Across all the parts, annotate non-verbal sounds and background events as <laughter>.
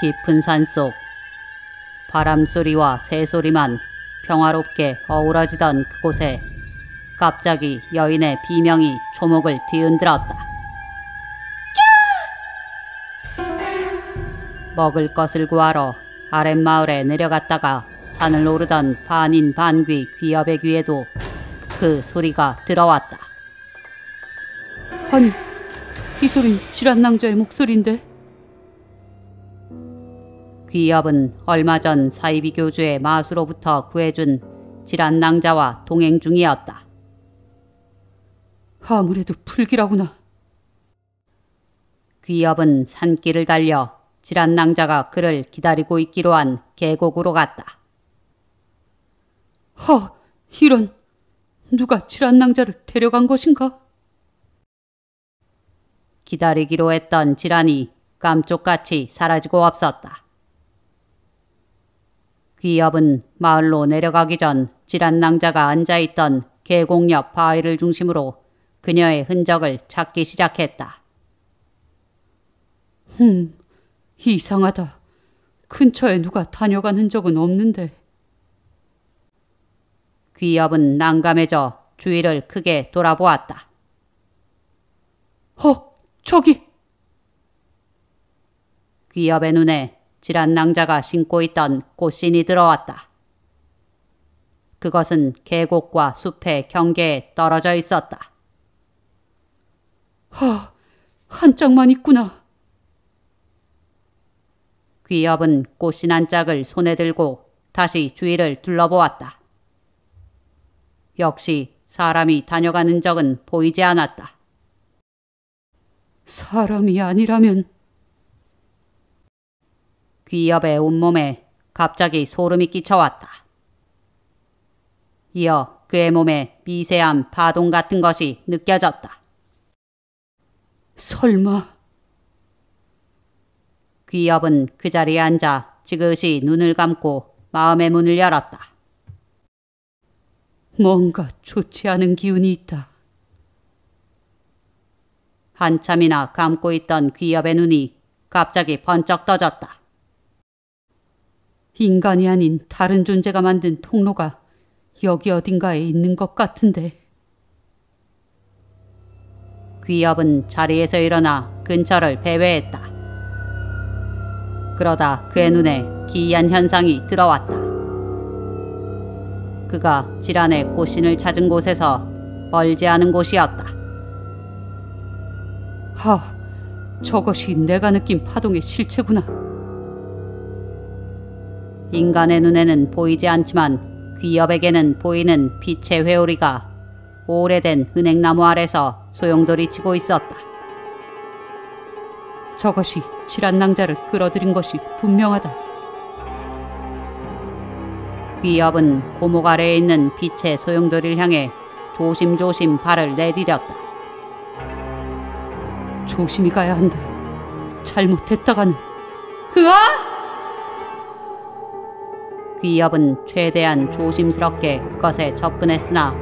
깊은 산속 바람소리와 새소리만 평화롭게 어우러지던 그곳에 갑자기 여인의 비명이 초목을 뒤흔들었다. 먹을 것을 구하러 아랫마을에 내려갔다가 산을 오르던 반인 반귀 귀엽의 귀에도 그 소리가 들어왔다. 아니, 이 소린 지란낭자의 목소리인데? 귀엽은 얼마 전 사이비 교주의 마수로부터 구해준 질환 낭자와 동행 중이었다. 아무래도 불길하구나. 귀엽은 산길을 달려 질환 낭자가 그를 기다리고 있기로 한 계곡으로 갔다. 허, 이런 누가 질환 낭자를 데려간 것인가? 기다리기로 했던 질환이 깜쪽같이 사라지고 없었다. 귀엽은 마을로 내려가기 전 지란 낭자가 앉아있던 계곡 옆 바위를 중심으로 그녀의 흔적을 찾기 시작했다. 흠, 이상하다. 근처에 누가 다녀간 흔적은 없는데. 귀엽은 난감해져 주위를 크게 돌아보았다. 허, 어, 저기! 귀엽의 눈에 지란 낭자가 신고 있던 꽃신이 들어왔다. 그것은 계곡과 숲의 경계에 떨어져 있었다. 허, 한 짝만 있구나. 귀엽은 꽃신 한 짝을 손에 들고 다시 주위를 둘러보았다. 역시 사람이 다녀가는 적은 보이지 않았다. 사람이 아니라면 귀엽의 온몸에 갑자기 소름이 끼쳐왔다. 이어 그의 몸에 미세한 파동 같은 것이 느껴졌다. 설마... 귀엽은 그 자리에 앉아 지그시 눈을 감고 마음의 문을 열었다. 뭔가 좋지 않은 기운이 있다. 한참이나 감고 있던 귀엽의 눈이 갑자기 번쩍 떠졌다. 인간이 아닌 다른 존재가 만든 통로가 여기 어딘가에 있는 것 같은데. 귀엽은 자리에서 일어나 근처를 배회했다. 그러다 그의 눈에 기이한 현상이 들어왔다. 그가 지란의 꽃신을 찾은 곳에서 멀지 않은 곳이었다. 하, 저것이 내가 느낀 파동의 실체구나. 인간의 눈에는 보이지 않지만 귀엽에게는 보이는 빛의 회오리가 오래된 은행나무 아래서 소용돌이 치고 있었다. 저것이 칠한 낭자를 끌어들인 것이 분명하다. 귀엽은 고목 아래에 있는 빛의 소용돌이를 향해 조심조심 발을 내디뎠다. 조심히 가야 한다. 잘못했다가는 으아! 귀엽은 최대한 조심스럽게 그것에 접근했으나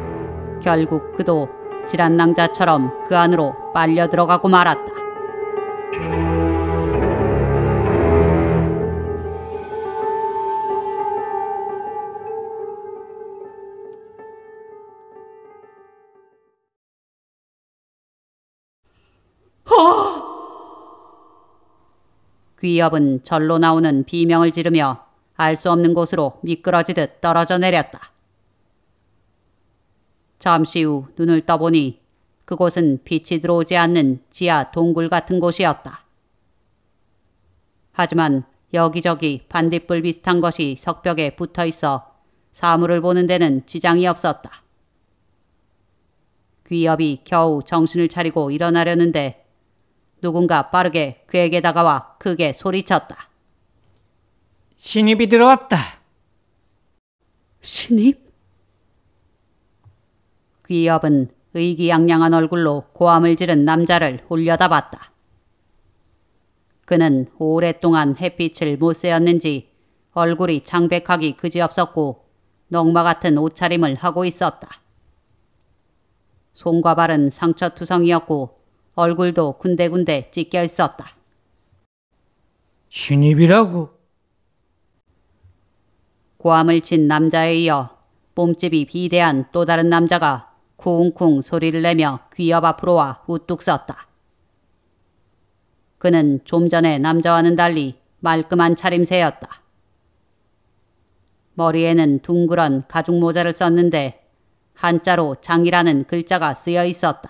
결국 그도 지란낭자처럼 그 안으로 빨려 들어가고 말았다. 귀엽은 절로 나오는 비명을 지르며 알수 없는 곳으로 미끄러지듯 떨어져 내렸다. 잠시 후 눈을 떠보니 그곳은 빛이 들어오지 않는 지하 동굴 같은 곳이었다. 하지만 여기저기 반딧불 비슷한 것이 석벽에 붙어 있어 사물을 보는 데는 지장이 없었다. 귀엽이 겨우 정신을 차리고 일어나려는데 누군가 빠르게 그에게 다가와 크게 소리쳤다. 신입이 들어왔다. 신입? 귀엽은 의기양양한 얼굴로 고함을 지른 남자를 올려다봤다. 그는 오랫동안 햇빛을 못 쐬었는지 얼굴이 창백하기 그지없었고 넝마 같은 옷차림을 하고 있었다. 손과 발은 상처투성이었고 얼굴도 군데군데 찢겨 있었다. 신입이라고? 고함을 친 남자에 이어 몸집이 비대한 또 다른 남자가 쿵쿵 소리를 내며 귀엽 앞으로 와 우뚝 섰다. 그는 좀 전에 남자와는 달리 말끔한 차림새였다. 머리에는 둥그런 가죽 모자를 썼는데 한자로 장이라는 글자가 쓰여 있었다.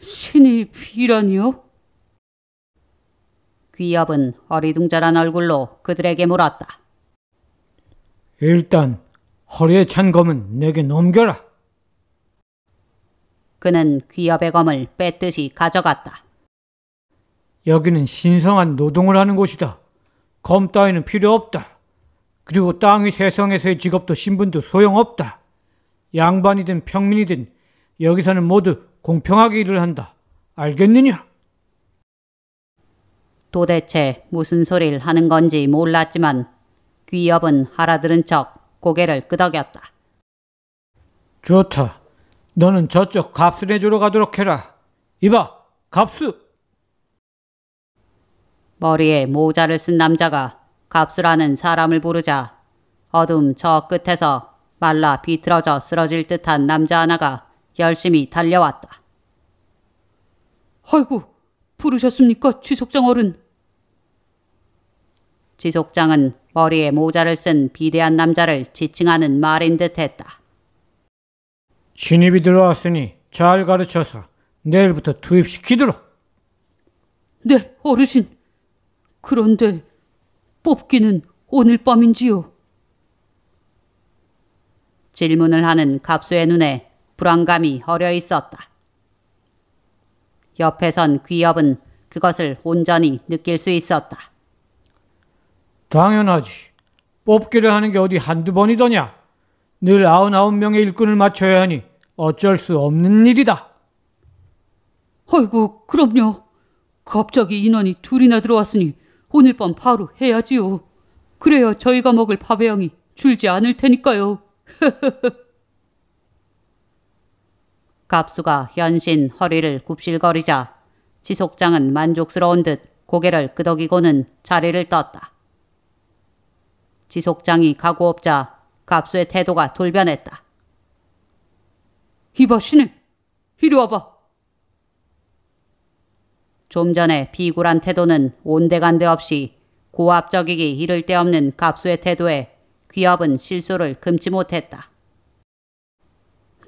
신이 비라니요? 귀엽은 어리둥절한 얼굴로 그들에게 물었다. 일단 허리에 찬 검은 내게 넘겨라. 그는 귀엽의 검을 뺏듯이 가져갔다. 여기는 신성한 노동을 하는 곳이다. 검 따위는 필요 없다. 그리고 땅이 세상에서의 직업도 신분도 소용없다. 양반이든 평민이든 여기서는 모두 공평하게 일을 한다. 알겠느냐? 도대체 무슨 소리를 하는 건지 몰랐지만 귀엽은 알아들은 척 고개를 끄덕였다. 좋다. 너는 저쪽 값을 해주러 가도록 해라. 이봐, 값수 머리에 모자를 쓴 남자가 값수라는 사람을 부르자 어둠 저 끝에서 말라 비틀어져 쓰러질 듯한 남자 하나가 열심히 달려왔다. 아이고, 부르셨습니까, 지석장 어른? 지석장은 머리에 모자를 쓴 비대한 남자를 지칭하는 말인 듯했다. 신입이 들어왔으니 잘 가르쳐서 내일부터 투입시키도록. 네, 어르신. 그런데 뽑기는 오늘 밤인지요? 질문을 하는 갑수의 눈에 불안감이 어려 있었다. 옆에 선 귀엽은 그것을 온전히 느낄 수 있었다. 당연하지. 뽑기를 하는 게 어디 한두 번이더냐. 늘 아흔아홉 명의 일꾼을 맞춰야 하니 어쩔 수 없는 일이다. 아이고, 그럼요. 갑자기 인원이 둘이나 들어왔으니 오늘 밤 바로 해야지요. 그래야 저희가 먹을 밥베양이 줄지 않을 테니까요. 흐흐흐. <laughs> 갑수가 현신 허리를 굽실거리자 지속장은 만족스러운 듯 고개를 끄덕이고는 자리를 떴다. 지속장이 가고없자 갑수의 태도가 돌변했다. 이봐 신을 이리 와봐. 좀 전에 비굴한 태도는 온데간데 없이 고압적이기 이를 데 없는 갑수의 태도에 귀업은 실수를 금치 못했다.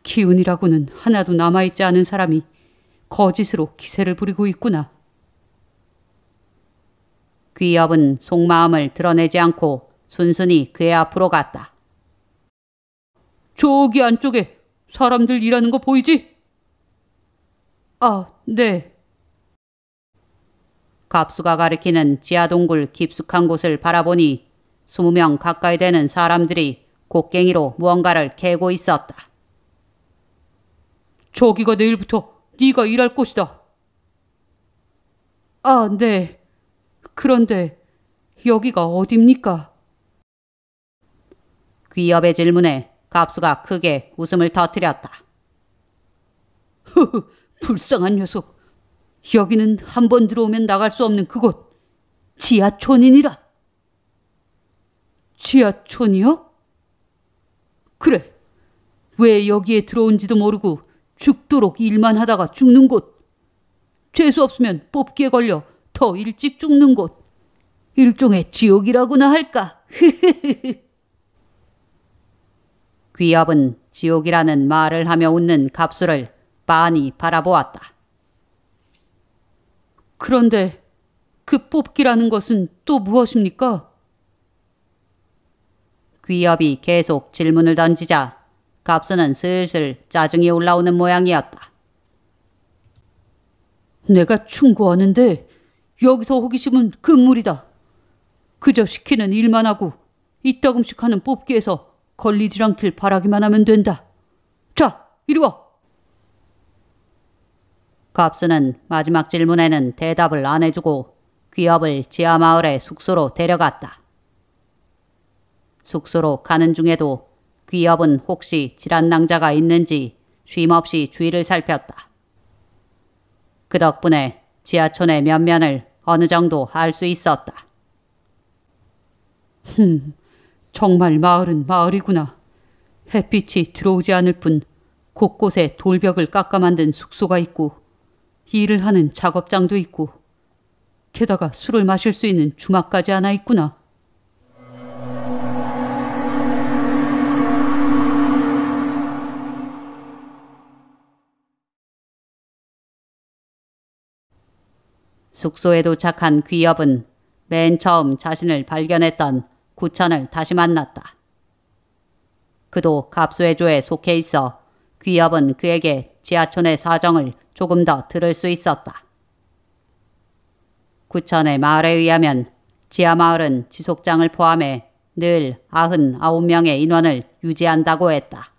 기운이라고는 하나도 남아있지 않은 사람이 거짓으로 기세를 부리고 있구나. 귀엽은 속마음을 드러내지 않고 순순히 그의 앞으로 갔다. 저기 안쪽에 사람들 일하는 거 보이지? 아, 네. 갑수가 가리키는 지하 동굴 깊숙한 곳을 바라보니 20명 가까이 되는 사람들이 곡괭이로 무언가를 캐고 있었다. 저기가 내일부터 네가 일할 곳이다. 아, 네. 그런데 여기가 어딥니까? 귀엽의 질문에 갑수가 크게 웃음을 터뜨렸다. 흐흐, 불쌍한 녀석. 여기는 한 번 들어오면 나갈 수 없는 그곳. 지하촌이니라. 지하촌이요? 그래. 왜 여기에 들어온지도 모르고 죽도록 일만 하다가 죽는 곳. 죄수 없으면 뽑기에 걸려 더 일찍 죽는 곳. 일종의 지옥이라고나 할까. <laughs> 귀압은 지옥이라는 말을 하며 웃는 갑수를 빤히 바라보았다. 그런데 그 뽑기라는 것은 또 무엇입니까? 귀엽이 계속 질문을 던지자 갑수는 슬슬 짜증이 올라오는 모양이었다. 내가 충고하는데 여기서 호기심은 금물이다. 그저 시키는 일만 하고 이따금씩 하는 뽑기에서 걸리질 않길 바라기만 하면 된다. 자, 이리 와. 갑스는 마지막 질문에는 대답을 안 해주고 귀업을 지하마을의 숙소로 데려갔다. 숙소로 가는 중에도 귀엽은 혹시 질환낭자가 있는지 쉼없이 주위를 살폈다. 그 덕분에 지하촌의 면면을 어느 정도 알 수 있었다. 흠, 정말 마을은 마을이구나. 햇빛이 들어오지 않을 뿐 곳곳에 돌벽을 깎아 만든 숙소가 있고 일을 하는 작업장도 있고 게다가 술을 마실 수 있는 주막까지 하나 있구나. 숙소에 도착한 귀엽은 맨 처음 자신을 발견했던 구천을 다시 만났다. 그도 갑수해조에 속해 있어 귀엽은 그에게 지하촌의 사정을 조금 더 들을 수 있었다. 구천의 말에 의하면 지하마을은 지속장을 포함해 늘 99명의 인원을 유지한다고 했다.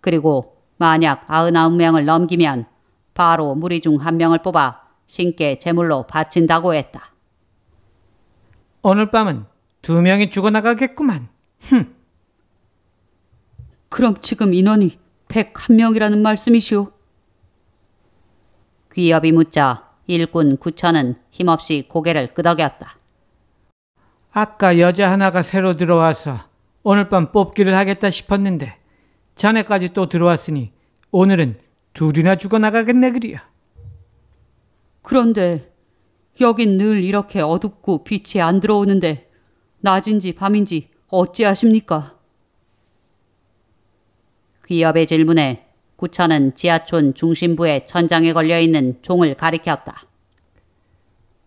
그리고 만약 99명을 넘기면 바로 무리 중 한 명을 뽑아 신께 제물로 바친다고 했다. 오늘 밤은 두 명이 죽어나가겠구만. 흠. 그럼 지금 인원이 101명이라는 말씀이시오? 귀엽이 묻자 일꾼 구천은 힘없이 고개를 끄덕였다. 아까 여자 하나가 새로 들어와서 오늘 밤 뽑기를 하겠다 싶었는데 자네까지 또 들어왔으니 오늘은 둘이나 죽어나가겠네 그리야. 그런데 여긴 늘 이렇게 어둡고 빛이 안 들어오는데 낮인지 밤인지 어찌하십니까? 귀업의 질문에 구천은 지하촌 중심부의 천장에 걸려있는 종을 가리켰다.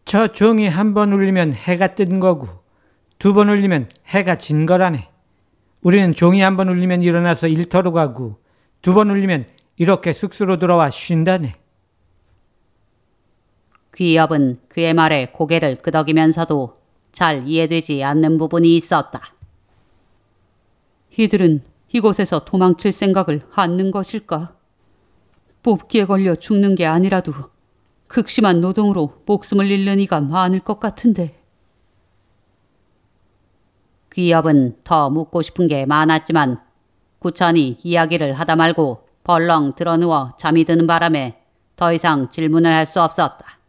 저 종이 한 번 울리면 해가 뜬 거고 두 번 울리면 해가 진 거라네. 우리는 종이 한 번 울리면 일어나서 일터로 가고 두 번 울리면 이렇게 숙소로 돌아와 쉰다네. 귀엽은 그의 말에 고개를 끄덕이면서도 잘 이해되지 않는 부분이 있었다. 이들은 이곳에서 도망칠 생각을 않는 것일까? 뽑기에 걸려 죽는 게 아니라도 극심한 노동으로 목숨을 잃는 이가 많을 것 같은데. 귀엽은 더 묻고 싶은 게 많았지만 구천이 이야기를 하다 말고 벌렁 드러누워 잠이 드는 바람에 더 이상 질문을 할 수 없었다.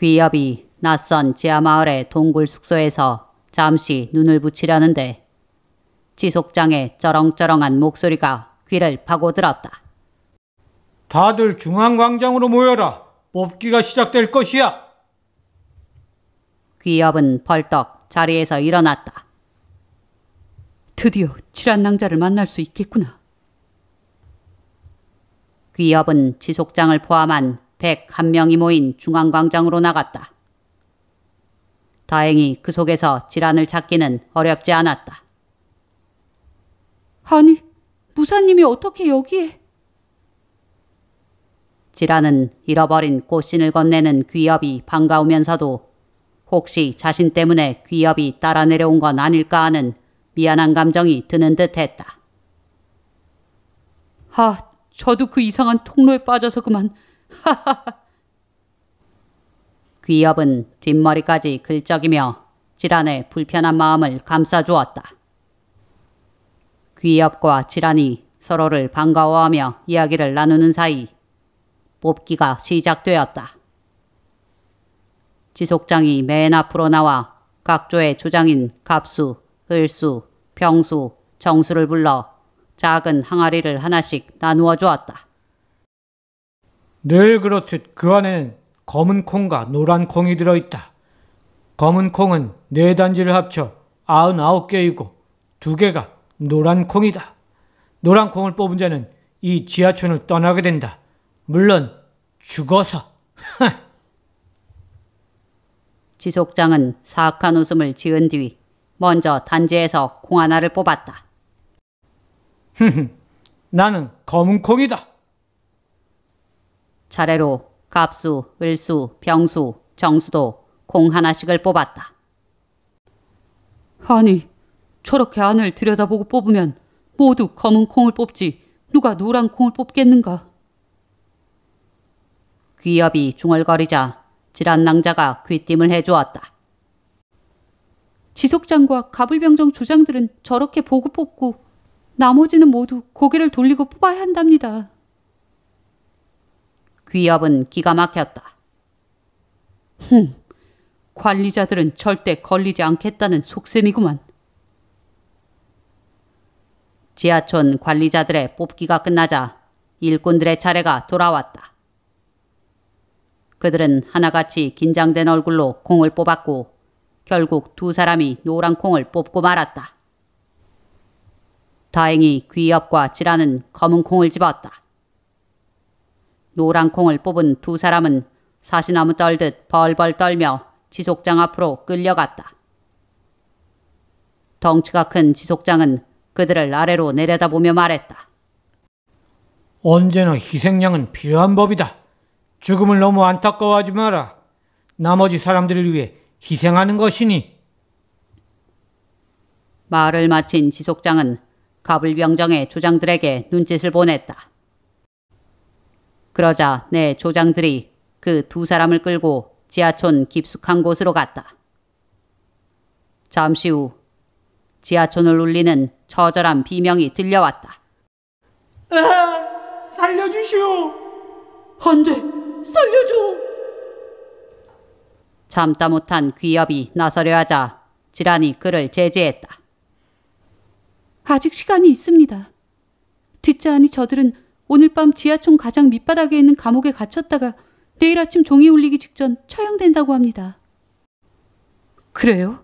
귀엽이 낯선 지하마을의 동굴 숙소에서 잠시 눈을 붙이려는데 지속장의 쩌렁쩌렁한 목소리가 귀를 파고들었다. 다들 중앙광장으로 모여라. 뽑기가 시작될 것이야. 귀엽은 벌떡 자리에서 일어났다. 드디어 칠한 낭자를 만날 수 있겠구나. 귀엽은 지속장을 포함한 101명이 모인 중앙광장으로 나갔다. 다행히 그 속에서 질환을 찾기는 어렵지 않았다. 아니, 무사님이 어떻게 여기에? 지라는 잃어버린 꽃신을 건네는 귀엽이 반가우면서도 혹시 자신 때문에 귀엽이 따라 내려온 건 아닐까 하는 미안한 감정이 드는 듯 했다. 아, 저도 그 이상한 통로에 빠져서 그만 <laughs> 귀엽은 뒷머리까지 글적이며 지란의 불편한 마음을 감싸주었다. 귀엽과 지란이 서로를 반가워하며 이야기를 나누는 사이 뽑기가 시작되었다. 지속장이 맨 앞으로 나와 각조의 조장인 갑수, 을수, 병수, 정수를 불러 작은 항아리를 하나씩 나누어 주었다. 늘 그렇듯 그 안에는 검은 콩과 노란 콩이 들어있다. 검은 콩은 네 단지를 합쳐 99개이고 두 개가 노란 콩이다. 노란 콩을 뽑은 자는 이 지하촌을 떠나게 된다. 물론 죽어서. <laughs> 지속장은 사악한 웃음을 지은 뒤 먼저 단지에서 콩 하나를 뽑았다. <laughs> 나는 검은 콩이다. 차례로 갑수, 을수, 병수, 정수도 공 하나씩을 뽑았다. 아니, 저렇게 안을 들여다보고 뽑으면 모두 검은 콩을 뽑지 누가 노란 콩을 뽑겠는가? 귀엽이 중얼거리자 지란낭자가 귀띔을 해주었다. 지속장과 가불병정 조장들은 저렇게 보고 뽑고 나머지는 모두 고개를 돌리고 뽑아야 한답니다. 귀압은 기가 막혔다. 흠, 관리자들은 절대 걸리지 않겠다는 속셈이구만. 지하촌 관리자들의 뽑기가 끝나자 일꾼들의 차례가 돌아왔다. 그들은 하나같이 긴장된 얼굴로 콩을 뽑았고 결국 두 사람이 노란 콩을 뽑고 말았다. 다행히 귀엽과 지라는 검은 콩을 집었다. 노란 콩을 뽑은 두 사람은 사시나무 떨듯 벌벌 떨며 지속장 앞으로 끌려갔다. 덩치가 큰 지속장은 그들을 아래로 내려다보며 말했다. 언제나 희생양은 필요한 법이다. 죽음을 너무 안타까워하지 마라. 나머지 사람들을 위해 희생하는 것이니. 말을 마친 지속장은 가불병정의 조장들에게 눈짓을 보냈다. 그러자 내 조장들이 그 두 사람을 끌고 지하촌 깊숙한 곳으로 갔다. 잠시 후 지하촌을 울리는 처절한 비명이 들려왔다. 아, 살려주시오. 안 돼, 살려줘. 참다 못한 귀엽이 나서려 하자 지란이 그를 제지했다. 아직 시간이 있습니다. 듣자 하니 저들은 오늘 밤 지하총 가장 밑바닥에 있는 감옥에 갇혔다가 내일 아침 종이 울리기 직전 처형된다고 합니다. 그래요?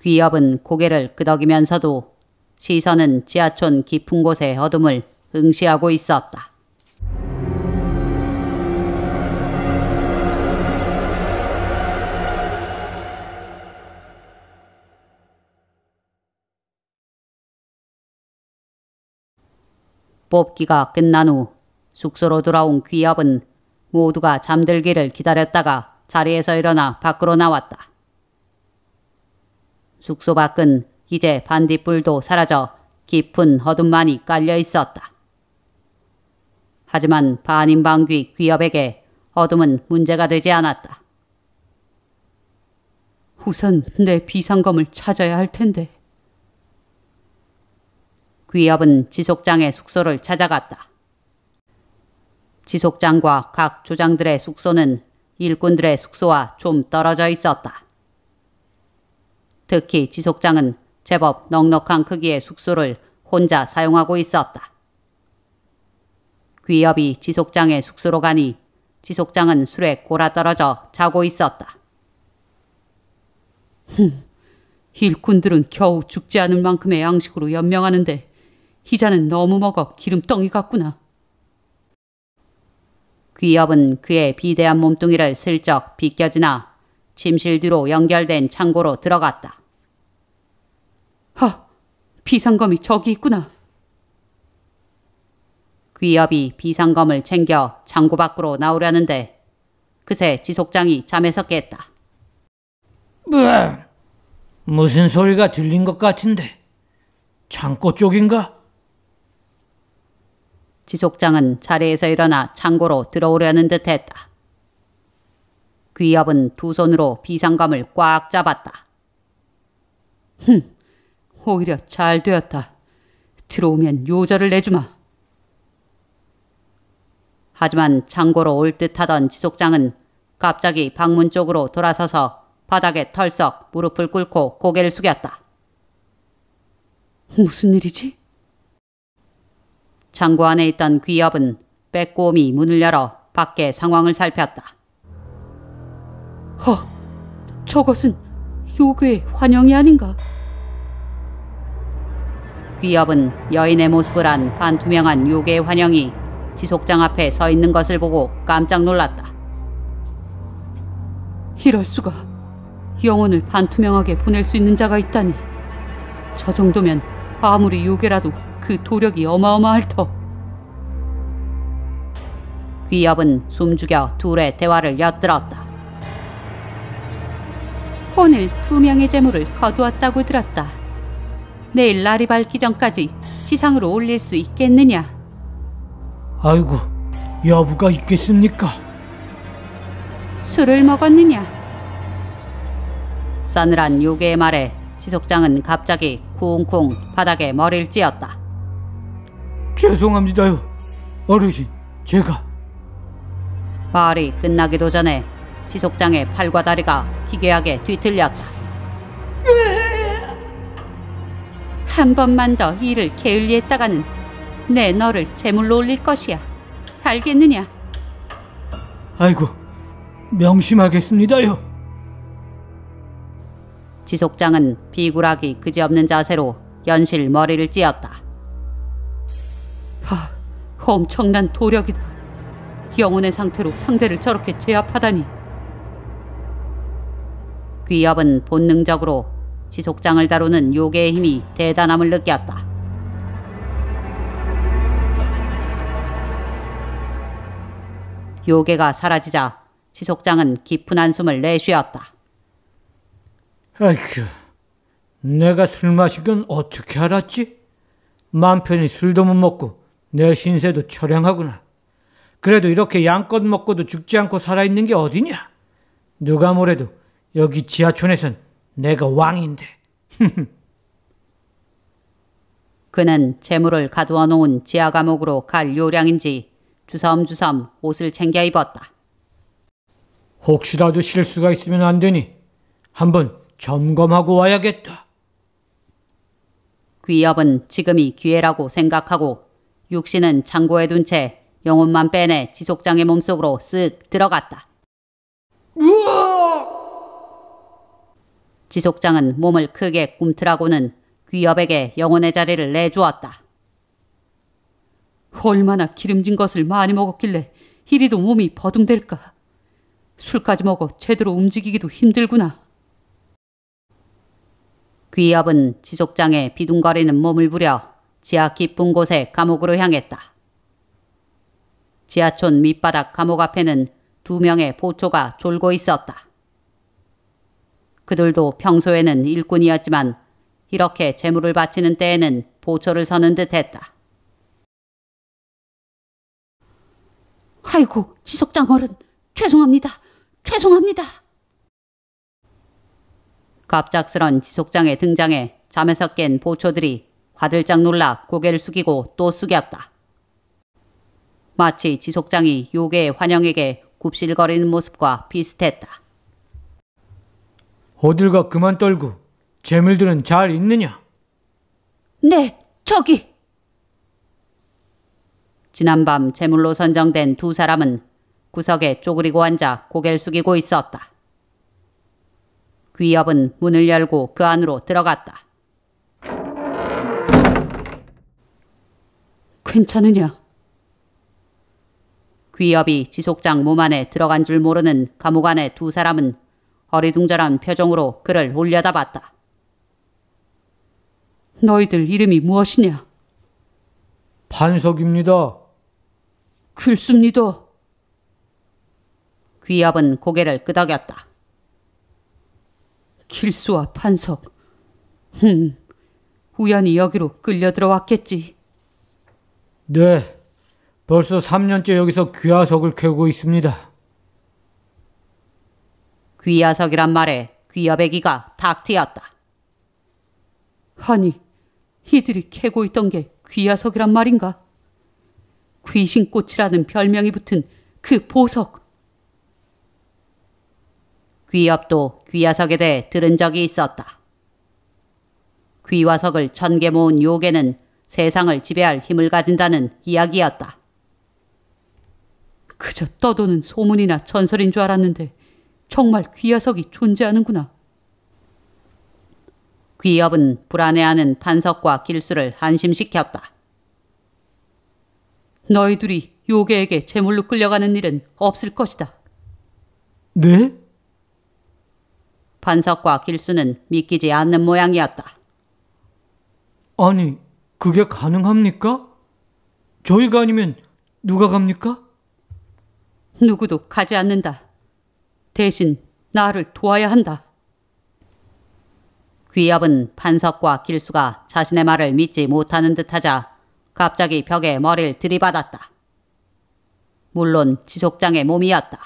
귀엽은 고개를 끄덕이면서도 시선은 지하촌 깊은 곳의 어둠을 응시하고 있었다. 뽑기가 끝난 후 숙소로 돌아온 귀엽은 모두가 잠들기를 기다렸다가 자리에서 일어나 밖으로 나왔다. 숙소 밖은 이제 반딧불도 사라져 깊은 어둠만이 깔려 있었다. 하지만 반인방귀 귀엽에게 어둠은 문제가 되지 않았다. 우선 내 비상검을 찾아야 할 텐데. 귀엽은 지속장의 숙소를 찾아갔다. 지속장과 각 조장들의 숙소는 일꾼들의 숙소와 좀 떨어져 있었다. 특히 지속장은 제법 넉넉한 크기의 숙소를 혼자 사용하고 있었다. 귀엽이 지속장의 숙소로 가니 지속장은 술에 골아떨어져 자고 있었다. 흠, 일꾼들은 겨우 죽지 않을 만큼의 양식으로 연명하는데 희자는 너무 먹어 기름덩이 같구나. 귀엽은 그의 비대한 몸뚱이를 슬쩍 비껴지나 침실 뒤로 연결된 창고로 들어갔다. 하, 비상검이 저기 있구나. 귀엽이 비상검을 챙겨 창고 밖으로 나오려는데 그새 지속장이 잠에서 깼다. 으 뭐, 무슨 소리가 들린 것 같은데 창고 쪽인가? 지속장은 자리에서 일어나 창고로 들어오려는 듯했다. 귀엽은 두 손으로 비상감을 꽉 잡았다. 흠, 오히려 잘 되었다. 들어오면 요절을 내주마. 하지만 창고로 올 듯하던 지속장은 갑자기 방문 쪽으로 돌아서서 바닥에 털썩 무릎을 꿇고 고개를 숙였다. 무슨 일이지? 창고 안에 있던 귀엽은 빼꼼히 문을 열어 밖의 상황을 살폈다. 허, 어, 저것은 요괴의 환영이 아닌가? 귀엽은 여인의 모습을 한 반투명한 요괴의 환영이 지속장 앞에 서 있는 것을 보고 깜짝 놀랐다. 이럴 수가. 영혼을 반투명하게 보낼 수 있는 자가 있다니. 저 정도면 아무리 요괴라도 그 도력이 어마어마할 터. 귀엽은 숨죽여 둘의 대화를 엿들었다. 오늘 두 명의 재물을 거두었다고 들었다. 내일 날이 밝기 전까지 지상으로 올릴 수 있겠느냐? 아이고, 여부가 있겠습니까? 술을 먹었느냐? 싸늘한 요괴의 말에 지속장은 갑자기 쿵쿵 바닥에 머리를 찧었다. 죄송합니다요, 어르신. 제가 말이 끝나기도 전에 지속장의 팔과 다리가 기괴하게 뒤틀렸다. 한 번만 더 일을 게을리했다가는 내 너를 제물로 올릴 것이야. 알겠느냐? 아이고, 명심하겠습니다요. 지속장은 비굴하기 그지없는 자세로 연실 머리를 찧었다. 아, 엄청난 도력이다. 영혼의 상태로 상대를 저렇게 제압하다니. 귀압은 본능적으로 지속장을 다루는 요괴의 힘이 대단함을 느꼈다. 요괴가 사라지자 지속장은 깊은 한숨을 내쉬었다. 아휴, 이 내가 술마시건 어떻게 알았지? 마 편히 술도 못 먹고 내 신세도 처량하구나. 그래도 이렇게 양껏 먹고도 죽지 않고 살아있는 게 어디냐? 누가 뭐래도 여기 지하촌에선 내가 왕인데. <laughs> 그는 재물을 가두어 놓은 지하 감옥으로 갈 요량인지 주섬주섬 옷을 챙겨 입었다. 혹시라도 실수가 있으면 안 되니 한번 점검하고 와야겠다. 귀엽은 지금이 기회라고 생각하고 육신은 창고에 둔 채 영혼만 빼내 지속장의 몸속으로 쓱 들어갔다. 으아! 지속장은 몸을 크게 꿈틀하고는 귀엽에게 영혼의 자리를 내주었다. 얼마나 기름진 것을 많이 먹었길래 이리도 몸이 버둥댈까. 술까지 먹어 제대로 움직이기도 힘들구나. 귀엽은 지속장에 비둥거리는 몸을 부려 지하 깊은 곳의 감옥으로 향했다. 지하촌 밑바닥 감옥 앞에는 두 명의 보초가 졸고 있었다. 그들도 평소에는 일꾼이었지만 이렇게 재물을 바치는 때에는 보초를 서는 듯 했다. 아이고, 지석장 어른, 죄송합니다. 죄송합니다. 갑작스런 지속장의 등장에 잠에서 깬 보초들이 화들짝 놀라 고개를 숙이고 또 숙였다. 마치 지속장이 요괴 환영에게 굽실거리는 모습과 비슷했다. 어딜가 그만 떨고 재물들은 잘 있느냐? 네, 저기. 지난밤 재물로 선정된 두 사람은 구석에 쪼그리고 앉아 고개를 숙이고 있었다. 귀엽은 문을 열고 그 안으로 들어갔다. 괜찮으냐? 귀엽이 지속장 몸 안에 들어간 줄 모르는 감옥 안에두 사람은 어리둥절한 표정으로 그를 올려다봤다. 너희들 이름이 무엇이냐? 반석입니다. 글씁니다. 귀엽은 고개를 끄덕였다. 길수와 판석. 흠, 우연히 여기로 끌려 들어왔겠지. 네, 벌써 3년째 여기서 귀하석을 캐고 있습니다. 귀하석이란 말에 귀하배기가 닥트였다. 아니, 이들이 캐고 있던 게 귀하석이란 말인가? 귀신꽃이라는 별명이 붙은 그 보석. 귀엽도 귀하석에 대해 들은 적이 있었다. 귀화석을 천개 모은 요괴는 세상을 지배할 힘을 가진다는 이야기였다. 그저 떠도는 소문이나 전설인 줄 알았는데 정말 귀여석이 존재하는구나. 귀엽은 불안해하는 판석과 길수를 안심시켰다. 너희들이 요괴에게 제물로 끌려가는 일은 없을 것이다. 네? 반석과 길수는 믿기지 않는 모양이었다. 아니, 그게 가능합니까? 저희가 아니면 누가 갑니까? 누구도 가지 않는다. 대신 나를 도와야 한다. 귀엽은 판석과 길수가 자신의 말을 믿지 못하는 듯하자 갑자기 벽에 머리를 들이받았다. 물론 지속장의 몸이었다.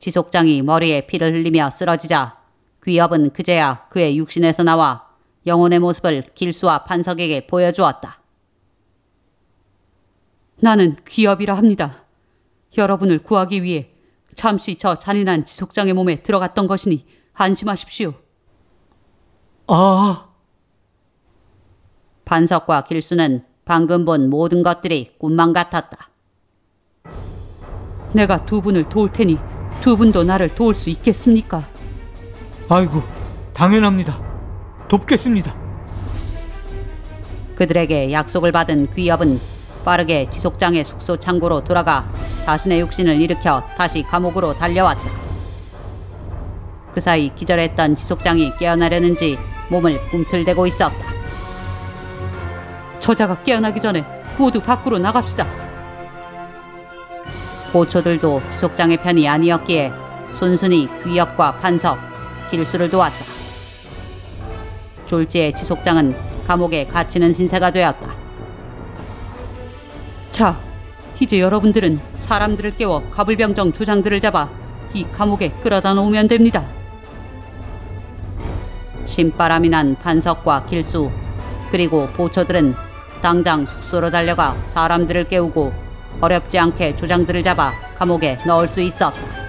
지속장이 머리에 피를 흘리며 쓰러지자 귀엽은 그제야 그의 육신에서 나와 영혼의 모습을 길수와 반석에게 보여주었다. 나는 귀엽이라 합니다. 여러분을 구하기 위해 잠시 저 잔인한 지속장의 몸에 들어갔던 것이니 안심하십시오. 아. 반석과 길수는 방금 본 모든 것들이 꿈만 같았다. 내가 두 분을 도울 테니 두 분도 나를 도울 수 있겠습니까? 아이고, 당연합니다. 돕겠습니다. 그들에게 약속을 받은 귀엽은 빠르게 지속장의 숙소 창고로 돌아가 자신의 육신을 일으켜 다시 감옥으로 달려왔다. 그 사이 기절했던 지속장이 깨어나려는지 몸을 꿈틀대고 있었다. 저자가 깨어나기 전에 모두 밖으로 나갑시다. 고초들도 지속장의 편이 아니었기에 순순히 귀엽과 판석, 길수를 도왔다. 졸지의 지속장은 감옥에 갇히는 신세가 되었다. 자, 이제 여러분들은 사람들을 깨워 가불병정 조장들을 잡아 이 감옥에 끌어다 놓으면 됩니다. 신바람이 난 반석과 길수 그리고 보초들은 당장 숙소로 달려가 사람들을 깨우고 어렵지 않게 조장들을 잡아 감옥에 넣을 수 있었다.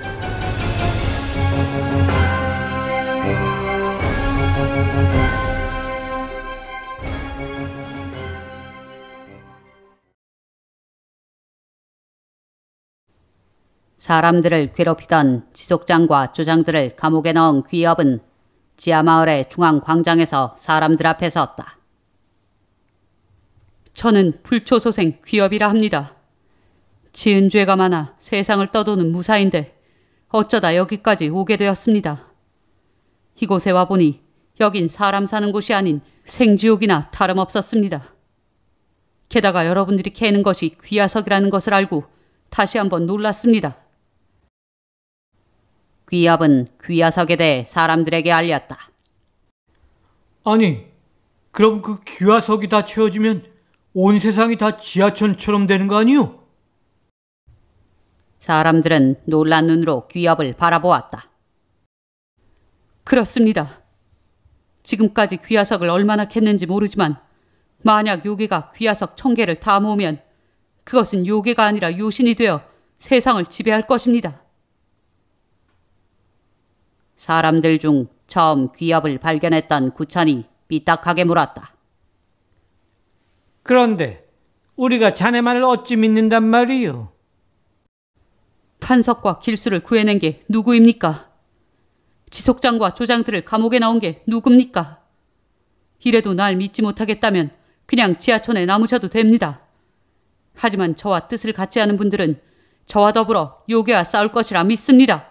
사람들을 괴롭히던 지속장과 조장들을 감옥에 넣은 귀엽은 지하마을의 중앙 광장에서 사람들 앞에 섰다. 저는 불초소생 귀엽이라 합니다. 지은 죄가 많아 세상을 떠도는 무사인데 어쩌다 여기까지 오게 되었습니다. 이곳에 와보니 여긴 사람 사는 곳이 아닌 생지옥이나 다름없었습니다. 게다가 여러분들이 캐는 것이 귀하석이라는 것을 알고 다시 한번 놀랐습니다. 귀압은 귀하석에 대해 사람들에게 알렸다. 아니, 그럼 그 귀하석이 다 채워지면 온 세상이 다 지하철처럼 되는 거 아니요? 사람들은 놀란 눈으로 귀압을 바라보았다. 그렇습니다. 지금까지 귀하석을 얼마나 캤는지 모르지만 만약 요괴가 귀하석 천 개를 다 모으면 그것은 요괴가 아니라 요신이 되어 세상을 지배할 것입니다. 사람들 중 처음 귀엽을 발견했던 구천이 삐딱하게 물었다. 그런데 우리가 자네 말을 어찌 믿는단 말이요? 판석과 길수를 구해낸 게 누구입니까? 지속장과 조장들을 감옥에 넣은 게 누굽니까? 이래도 날 믿지 못하겠다면 그냥 지하촌에 남으셔도 됩니다. 하지만 저와 뜻을 같이 하는 분들은 저와 더불어 요괴와 싸울 것이라 믿습니다.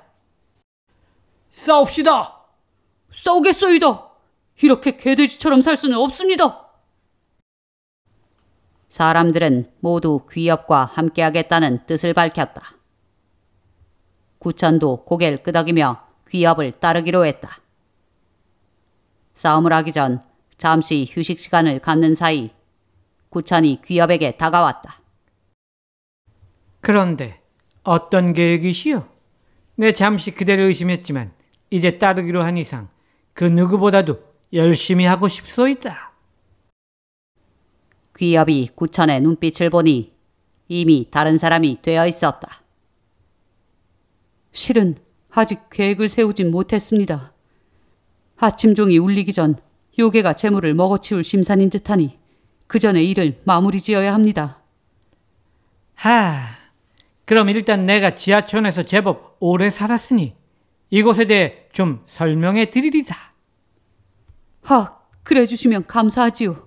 싸웁시다. 싸우겠소이다. 이렇게 개돼지처럼 살 수는 없습니다. 사람들은 모두 귀엽과 함께하겠다는 뜻을 밝혔다. 구천도 고개를 끄덕이며 귀엽을 따르기로 했다. 싸움을 하기 전 잠시 휴식 시간을 갖는 사이 구천이 귀엽에게 다가왔다. 그런데 어떤 계획이시여? 내 잠시 그대를 의심했지만 이제 따르기로 한 이상 그 누구보다도 열심히 하고 싶소이다. 귀엽이 구천의 눈빛을 보니 이미 다른 사람이 되어 있었다. 실은 아직 계획을 세우진 못했습니다. 아침종이 울리기 전 요괴가 재물을 먹어치울 심산인 듯하니 그 전에 일을 마무리 지어야 합니다. 하, 그럼 일단 내가 지하촌에서 제법 오래 살았으니 이곳에 대해 좀 설명해 드리리다. 하, 그래 주시면 감사하지요.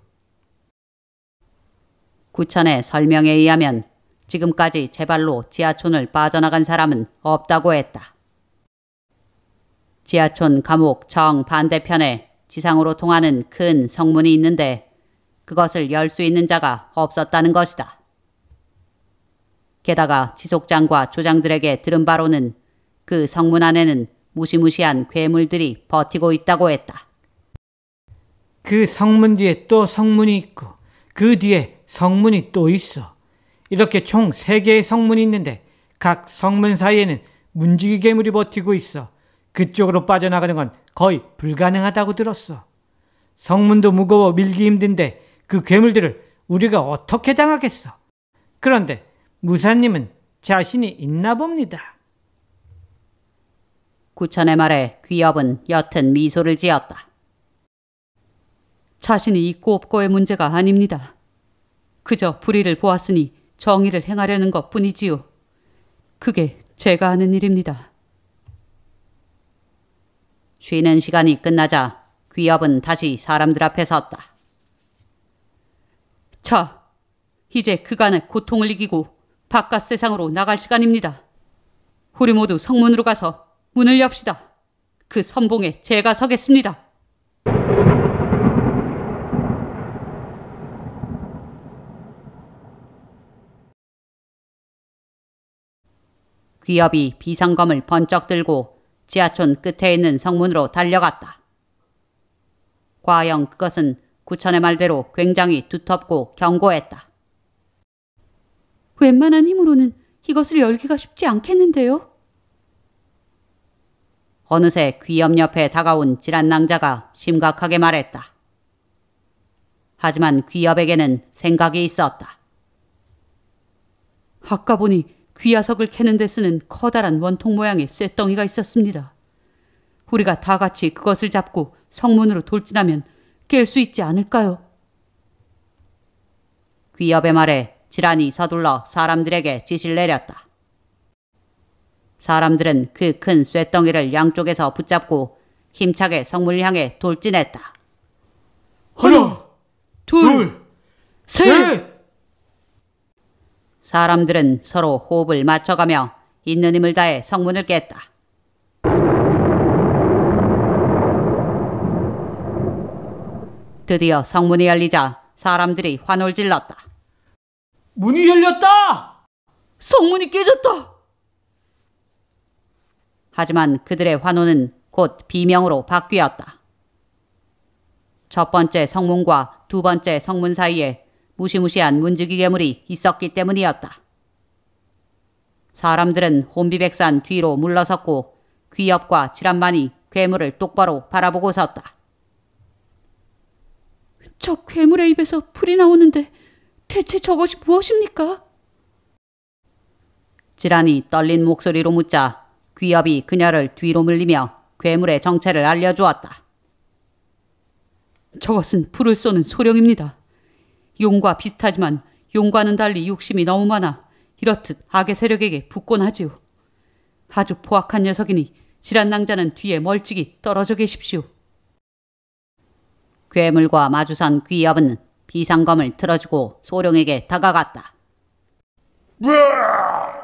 구천의 설명에 의하면 지금까지 제 발로 지하촌을 빠져나간 사람은 없다고 했다. 지하촌 감옥 정반대편에 지상으로 통하는 큰 성문이 있는데 그것을 열 수 있는 자가 없었다는 것이다. 게다가 지속장과 조장들에게 들은 바로는 그 성문 안에는 무시무시한 괴물들이 버티고 있다고 했다. 그 성문 뒤에 또 성문이 있고 그 뒤에 성문이 또 있어. 이렇게 총 3개의 성문이 있는데 각 성문 사이에는 문지기 괴물이 버티고 있어. 그쪽으로 빠져나가는 건 거의 불가능하다고 들었어. 성문도 무거워 밀기 힘든데 그 괴물들을 우리가 어떻게 당하겠어? 그런데 무사님은 자신이 있나 봅니다. 구천의 말에 귀업은 옅은 미소를 지었다. 자신이 있고 없고의 문제가 아닙니다. 그저 불의를 보았으니 정의를 행하려는 것 뿐이지요. 그게 제가 하는 일입니다. 쉬는 시간이 끝나자 귀엽은 다시 사람들 앞에 섰다. 자, 이제 그간의 고통을 이기고 바깥 세상으로 나갈 시간입니다. 우리 모두 성문으로 가서 문을 엽시다. 그 선봉에 제가 서겠습니다. 귀엽이 비상검을 번쩍 들고 지하촌 끝에 있는 성문으로 달려갔다. 과연 그것은 구천의 말대로 굉장히 두텁고 견고했다. 웬만한 힘으로는 이것을 열기가 쉽지 않겠는데요? 어느새 귀염 옆에 다가온 질란낭자가 심각하게 말했다. 하지만 귀엽에게는 생각이 있었다. 아까 보니 귀야석을 캐는 데 쓰는 커다란 원통 모양의 쇳덩이가 있었습니다. 우리가 다 같이 그것을 잡고 성문으로 돌진하면 깰 수 있지 않을까요? 귀엽의 말에 지란이 서둘러 사람들에게 지시를 내렸다. 사람들은 그 큰쇳덩이를 양쪽에서 붙잡고 힘차게 성물 향해 돌진했다. 하나, 둘, 둘 셋! 사람들은 서로 호흡을 맞춰가며 있는 힘을 다해 성문을 깼다. 드디어 성문이 열리자 사람들이 환호를 질렀다. 문이 열렸다! 성문이 깨졌다! 하지만 그들의 환호는 곧 비명으로 바뀌었다. 첫 번째 성문과 두 번째 성문 사이에 무시무시한 문지기 괴물이 있었기 때문이었다. 사람들은 혼비백산 뒤로 물러섰고 귀엽과 칠한만이 괴물을 똑바로 바라보고 섰다. 저 괴물의 입에서 불이 나오는데 대체 저것이 무엇입니까? 지란이 떨린 목소리로 묻자 귀엽이 그녀를 뒤로 물리며 괴물의 정체를 알려주었다. 저것은 불을 쏘는 소령입니다. 용과 비슷하지만 용과는 달리 욕심이 너무 많아 이렇듯 악의 세력에게 붙곤 하지요. 아주 포악한 녀석이니 지란 낭자는 뒤에 멀찍이 떨어져 계십시오. 괴물과 마주선 귀엽은 비상검을 틀어주고 소령에게 다가갔다. 으아! 네!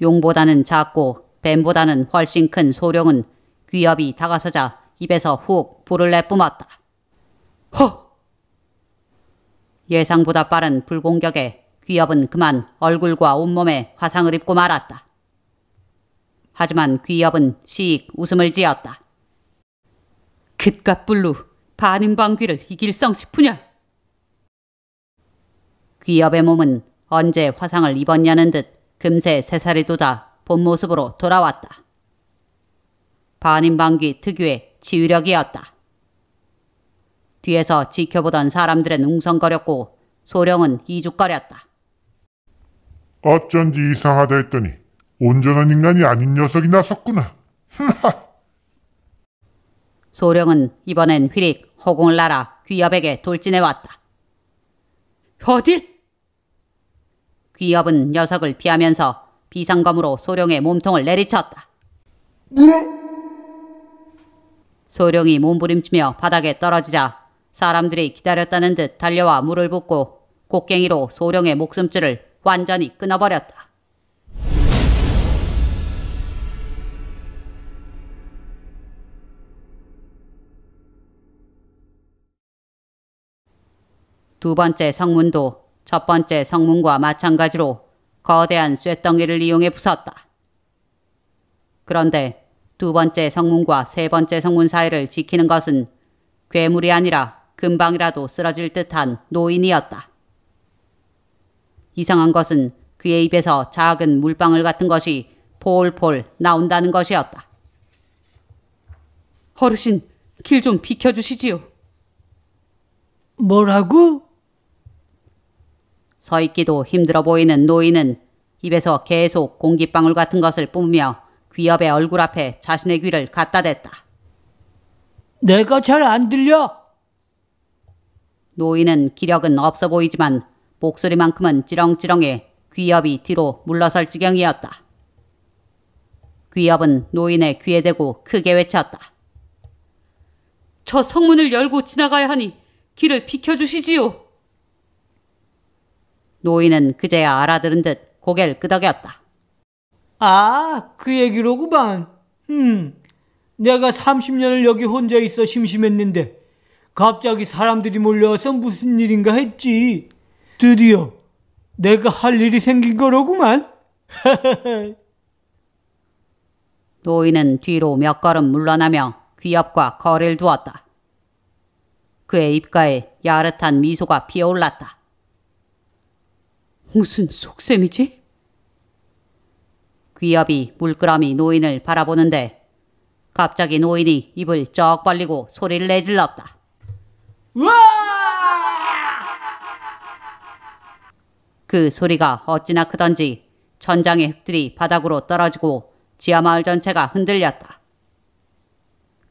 용보다는 작고 뱀보다는 훨씬 큰 소룡은 귀엽이 다가서자 입에서 훅 불을 내뿜었다. 허! 예상보다 빠른 불공격에 귀엽은 그만 얼굴과 온몸에 화상을 입고 말았다. 하지만 귀엽은 시익 웃음을 지었다. 깃갑불루 반인방귀를 이길 성싶으냐? 귀엽의 몸은 언제 화상을 입었냐는 듯 금세 세 살이 돋아 본 모습으로 돌아왔다. 반인반기 특유의 지휘력이었다. 뒤에서 지켜보던 사람들은 웅성거렸고 소령은 이죽거렸다. 어쩐지 이상하다 했더니 온전한 인간이 아닌 녀석이 나섰구나. <laughs> 소령은 이번엔 휘릭 허공을 날아 귀엽에게 돌진해왔다. 어딜? 귀협은 녀석을 피하면서 비상검으로 소룡의 몸통을 내리쳤다. 소룡이 몸부림치며 바닥에 떨어지자 사람들이 기다렸다는 듯 달려와 물을 붓고 곡괭이로 소룡의 목숨줄을 완전히 끊어버렸다. 두 번째 성문도 첫 번째 성문과 마찬가지로 거대한 쇳덩이를 이용해 부쉈다. 그런데 두 번째 성문과 세 번째 성문 사이를 지키는 것은 괴물이 아니라 금방이라도 쓰러질 듯한 노인이었다. 이상한 것은 그의 입에서 작은 물방울 같은 것이 폴폴 나온다는 것이었다. 어르신, 길 좀 비켜주시지요. 뭐라고? 서 있기도 힘들어 보이는 노인은 입에서 계속 공기방울 같은 것을 뿜으며 귀엽의 얼굴 앞에 자신의 귀를 갖다 댔다. 내가 잘 안 들려? 노인은 기력은 없어 보이지만 목소리만큼은 찌렁찌렁해 귀엽이 뒤로 물러설 지경이었다. 귀엽은 노인의 귀에 대고 크게 외쳤다. 저 성문을 열고 지나가야 하니 길을 비켜주시지요. 노인은 그제야 알아들은 듯 고개를 끄덕였다. 아, 그 얘기로구만. 음, 내가 30년을 여기 혼자 있어 심심했는데 갑자기 사람들이 몰려와서 무슨 일인가 했지. 드디어 내가 할 일이 생긴 거로구만. <laughs> 노인은 뒤로 몇 걸음 물러나며 귀엽과 거리를 두었다. 그의 입가에 야릇한 미소가 피어올랐다. 무슨 속셈이지? 귀엽이 물끄러미 노인을 바라보는데 갑자기 노인이 입을 쩍 벌리고 소리를 내질렀다. 그 소리가 어찌나 크던지 천장의 흙들이 바닥으로 떨어지고 지하마을 전체가 흔들렸다.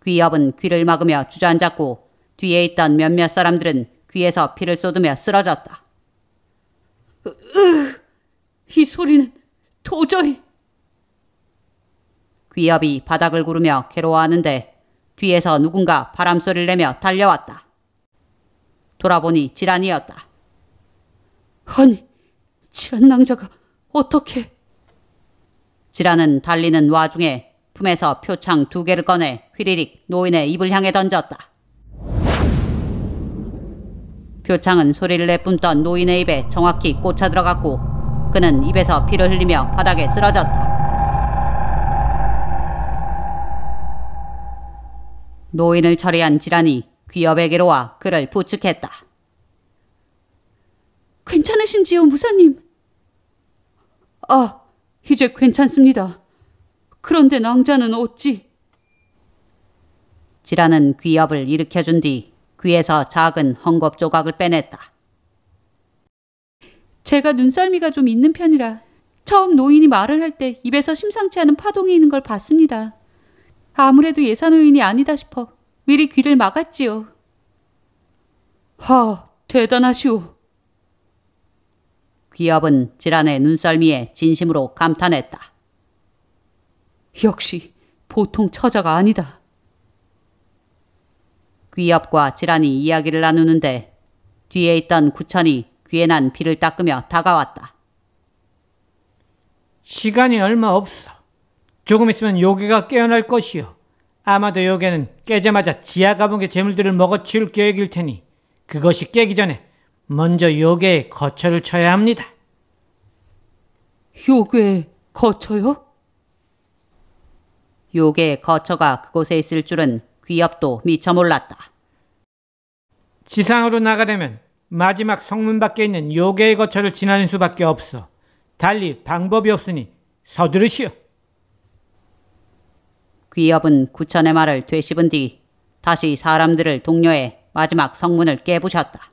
귀엽은 귀를 막으며 주저앉았고 뒤에 있던 몇몇 사람들은 귀에서 피를 쏟으며 쓰러졌다. 으, 이 소리는 도저히. 귀엽이 바닥을 구르며 괴로워하는데 뒤에서 누군가 바람소리를 내며 달려왔다. 돌아보니 지란이었다. 아니, 지란 낭자가 어떻게... 지란은 달리는 와중에 품에서 표창 두 개를 꺼내 휘리릭 노인의 입을 향해 던졌다. 표창은 소리를 내뿜던 노인의 입에 정확히 꽂혀 들어갔고 그는 입에서 피를 흘리며 바닥에 쓰러졌다. 노인을 처리한 지란이 귀협에게로 와 그를 부축했다. 괜찮으신지요, 무사님? 아, 이제 괜찮습니다. 그런데 낭자는 어찌? 지라는 귀협을 일으켜준 뒤 귀에서 작은 헝겊 조각을 빼냈다. 제가 눈썰미가 좀 있는 편이라 처음 노인이 말을 할 때 입에서 심상치 않은 파동이 있는 걸 봤습니다. 아무래도 예사 노인이 아니다 싶어 미리 귀를 막았지요. 하, 대단하시오. 귀엽은 지란의 눈썰미에 진심으로 감탄했다. 역시 보통 처자가 아니다. 귀엽과 지란이 이야기를 나누는데 뒤에 있던 구천이 귀에 난비를 닦으며 다가왔다. 시간이 얼마 없어. 조금 있으면 요괴가 깨어날 것이요. 아마도 요괴는 깨자마자 지하 감옥의 재물들을 먹어치울 계획일 테니 그것이 깨기 전에 먼저 요괴의 거처를 쳐야 합니다. 요괴의 거처요? 요괴의 거처가 그곳에 있을 줄은 귀엽도 미처 몰랐다. 지상으로 나가려면 마지막 성문 밖에 있는 요괴의 거처를 지나는 수밖에 없어. 달리 방법이 없으니 서두르시오. 귀엽은 구천의 말을 되씹은 뒤 다시 사람들을 동료해 마지막 성문을 깨부셨다.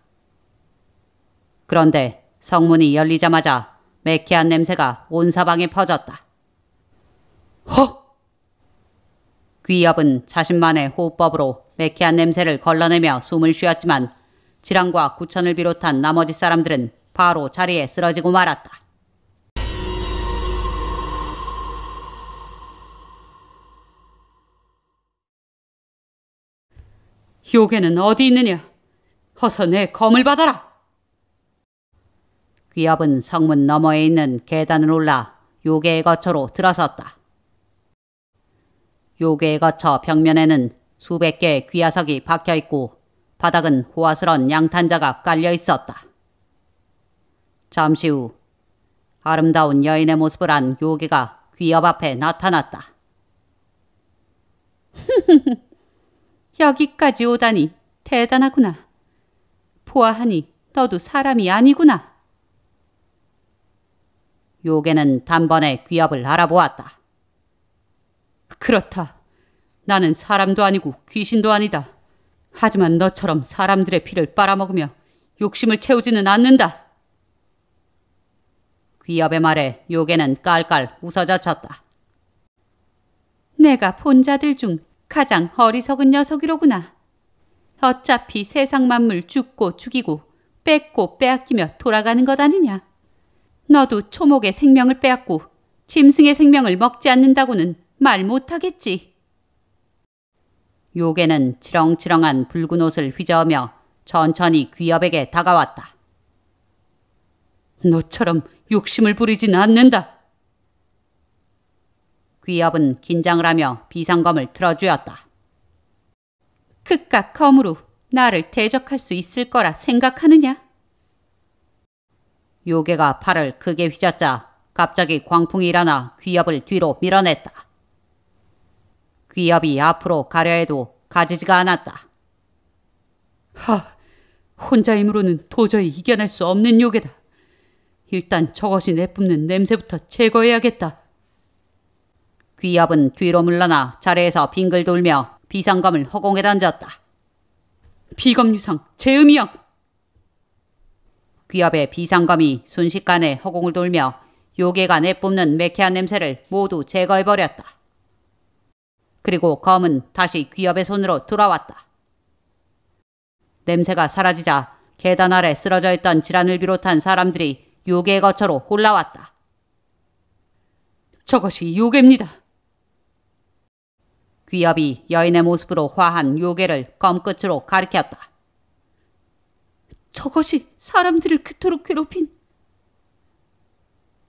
그런데 성문이 열리자마자 매캐한 냄새가 온 사방에 퍼졌다. 헉! 귀엽은 자신만의 호흡법으로 매캐한 냄새를 걸러내며 숨을 쉬었지만 지랑과 구천을 비롯한 나머지 사람들은 바로 자리에 쓰러지고 말았다. 요괴는 어디 있느냐? 허서 내 검을 받아라! 귀엽은 성문 너머에 있는 계단을 올라 요괴의 거처로 들어섰다. 요괴에 거쳐 벽면에는 수백 개의 귀화석이 박혀 있고 바닥은 호화스런 양탄자가 깔려 있었다. 잠시 후 아름다운 여인의 모습을 한 요괴가 귀엽 앞에 나타났다. <laughs> 여기까지 오다니 대단하구나. 보아하니 너도 사람이 아니구나. 요괴는 단번에 귀엽을 알아보았다. 그렇다. 나는 사람도 아니고 귀신도 아니다. 하지만 너처럼 사람들의 피를 빨아먹으며 욕심을 채우지는 않는다. 귀엽의 말에 요괴는 깔깔 웃어젖혔다. 내가 본 자들 중 가장 어리석은 녀석이로구나. 어차피 세상 만물 죽고 죽이고 뺏고 빼앗기며 돌아가는 것 아니냐. 너도 초목의 생명을 빼앗고 짐승의 생명을 먹지 않는다고는 말 못하겠지. 요괴는 치렁치렁한 붉은 옷을 휘저으며 천천히 귀엽에게 다가왔다. 너처럼 욕심을 부리진 않는다. 귀엽은 긴장을 하며 비상검을 틀어주었다. 극과 검으로 나를 대적할 수 있을 거라 생각하느냐? 요괴가 팔을 크게 휘젓자 갑자기 광풍이 일어나 귀엽을 뒤로 밀어냈다. 귀엽이 앞으로 가려 해도 가지지가 않았다. 하, 혼자 힘으로는 도저히 이겨낼 수 없는 요괴다. 일단 저것이 내뿜는 냄새부터 제거해야겠다. 귀엽은 뒤로 물러나 자리에서 빙글 돌며 비상감을 허공에 던졌다. 비검유상 재음이형! 귀엽의 비상감이 순식간에 허공을 돌며 요괴가 내뿜는 매캐한 냄새를 모두 제거해버렸다. 그리고 검은 다시 귀엽의 손으로 돌아왔다. 냄새가 사라지자 계단 아래 쓰러져 있던 지란을 비롯한 사람들이 요괴의 거처로 올라왔다. 저것이 요괴입니다. 귀엽이 여인의 모습으로 화한 요괴를 검끝으로 가리켰다. 저것이 사람들을 그토록 괴롭힌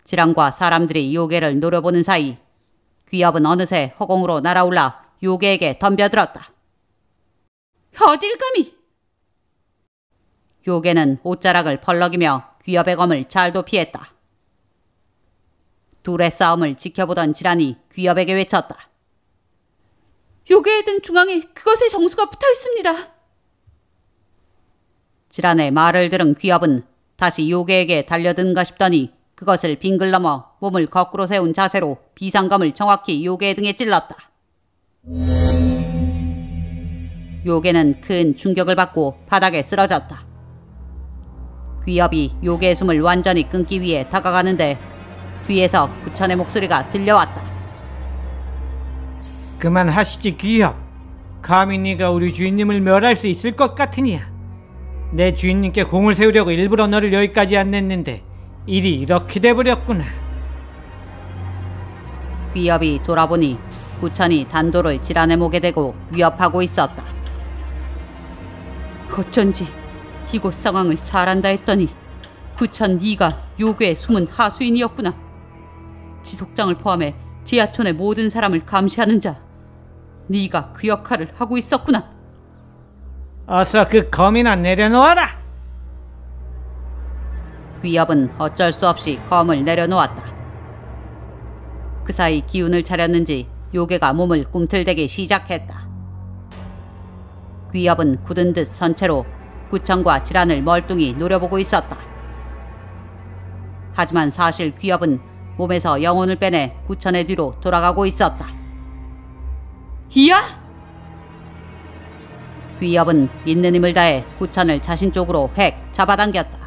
지랑과 사람들이 요괴를 노려보는 사이 귀압은 어느새 허공으로 날아올라 요괴에게 덤벼들었다. 어딜 감히! 요괴는 옷자락을 펄럭이며 귀압의 검을 잘도 피했다. 둘의 싸움을 지켜보던 지란이 귀협에게 외쳤다. 요괴의 등 중앙에 그것의 정수가 붙어 있습니다. 지란의 말을 들은 귀협은 다시 요괴에게 달려든가 싶더니 그것을 빙글 넘어 몸을 거꾸로 세운 자세로 비상검을 정확히 요괴 등에 찔렀다. 요괴는 큰 충격을 받고 바닥에 쓰러졌다. 귀엽이 요괴의 숨을 완전히 끊기 위해 다가가는데 뒤에서 부천의 목소리가 들려왔다. 그만하시지 귀엽. 감히 네가 우리 주인님을 멸할 수 있을 것 같으냐. 내 주인님께 공을 세우려고 일부러 너를 여기까지 안냈는데 일이 이렇게 돼버렸구나. 위협이 돌아보니 구천이 단도를 질환에 모게되고 위협하고 있었다. 어쩐지 이곳 상황을 잘한다 했더니 구천 네가 요괴의 숨은 하수인이었구나. 지속장을 포함해 지하촌의 모든 사람을 감시하는 자. 네가 그 역할을 하고 있었구나. 어서 그 검이나 내려놓아라. 위협은 어쩔 수 없이 검을 내려놓았다. 그 사이 기운을 차렸는지 요괴가 몸을 꿈틀대기 시작했다. 귀엽은 굳은 듯 선체로 구청과 질환을 멀뚱히 노려보고 있었다. 하지만 사실 귀엽은 몸에서 영혼을 빼내 구천의 뒤로 돌아가고 있었다. 이야! 귀엽은 있는 힘을 다해 구천을 자신 쪽으로 획 잡아당겼다.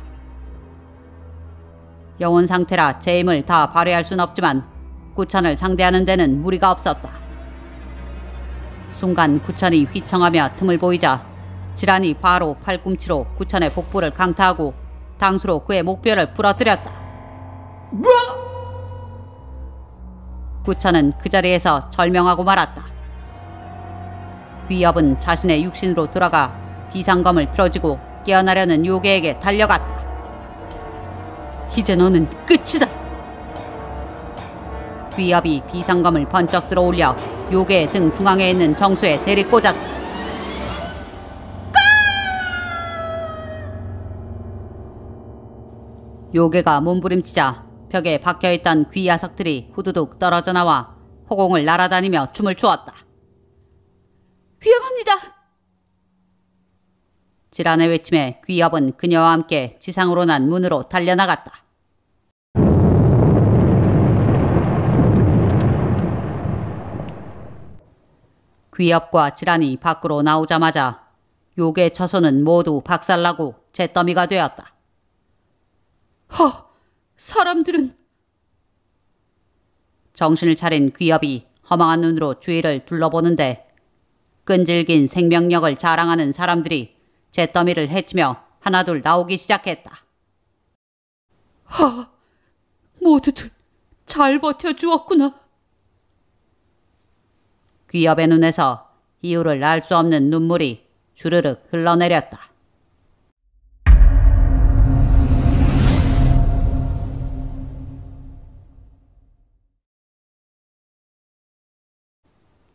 영혼 상태라 제 힘을 다 발휘할 순 없지만 구천을 상대하는 데는 무리가 없었다. 순간 구천이 휘청하며 틈을 보이자 지란이 바로 팔꿈치로 구천의 복부를 강타하고 당수로 그의 목뼈를 부러뜨렸다. 뭐? 구천은 그 자리에서 절명하고 말았다. 귀엽은 자신의 육신으로 들어가 비상검을 틀어지고 깨어나려는 요괴에게 달려갔다. 이제 너는 끝이다. 귀엽이 비상검을 번쩍 들어올려 요괴 등 중앙에 있는 정수에 대리 꽂았. 요괴가 몸부림치자 벽에 박혀있던 귀 야석들이 후두둑 떨어져 나와 허공을 날아다니며 춤을 추었다. 위험합니다. 지란의 외침에 귀엽은 그녀와 함께 지상으로 난 문으로 달려나갔다. 귀엽과 지란이 밖으로 나오자마자 요괴 처소는 모두 박살나고 잿더미가 되었다. 허! 사람들은! 정신을 차린 귀엽이 허망한 눈으로 주위를 둘러보는데 끈질긴 생명력을 자랑하는 사람들이 잿더미를 헤치며 하나둘 나오기 시작했다. 허! 모두들 잘 버텨주었구나. 귀엽의 눈에서 이유를 알 수 없는 눈물이 주르륵 흘러내렸다.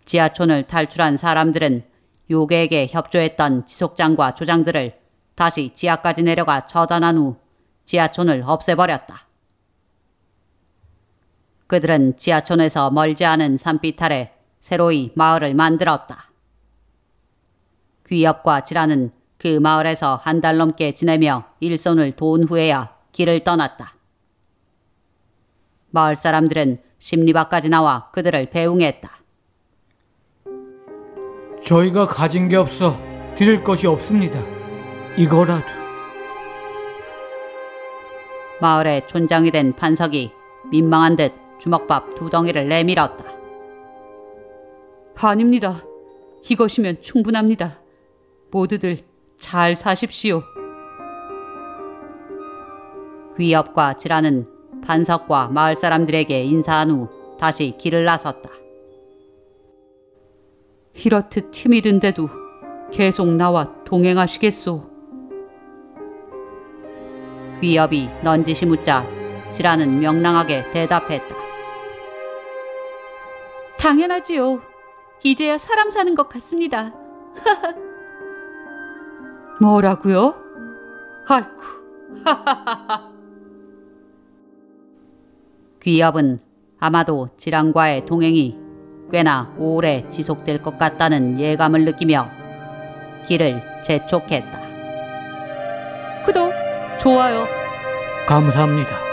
지하촌을 탈출한 사람들은 요괴에게 협조했던 지속장과 조장들을 다시 지하까지 내려가 처단한 후 지하촌을 없애버렸다. 그들은 지하촌에서 멀지 않은 산비탈에 새로이 마을을 만들었다. 귀엽과 지라는 그 마을에서 한 달 넘게 지내며 일손을 도운 후에야 길을 떠났다. 마을 사람들은 심리 밖까지 나와 그들을 배웅했다. 저희가 가진 게 없어 드릴 것이 없습니다. 이거라도. 마을의 촌장이 된 판석이 민망한 듯 주먹밥 두 덩이를 내밀었다. 아닙니다. 이것이면 충분합니다. 모두들 잘 사십시오. 위협과 질환은 반석과 마을 사람들에게 인사한 후 다시 길을 나섰다. 이렇듯 힘이 든데도 계속 나와 동행하시겠소. 귀엽이 넌지시 묻자 지라는 명랑하게 대답했다. 당연하지요. 이제야 사람 사는 것 같습니다. <laughs> 뭐라고요? 아이쿠. <laughs> 귀엽은 아마도 지랑과의 동행이 꽤나 오래 지속될 것 같다는 예감을 느끼며 길을 재촉했다. 구독, 좋아요. 감사합니다.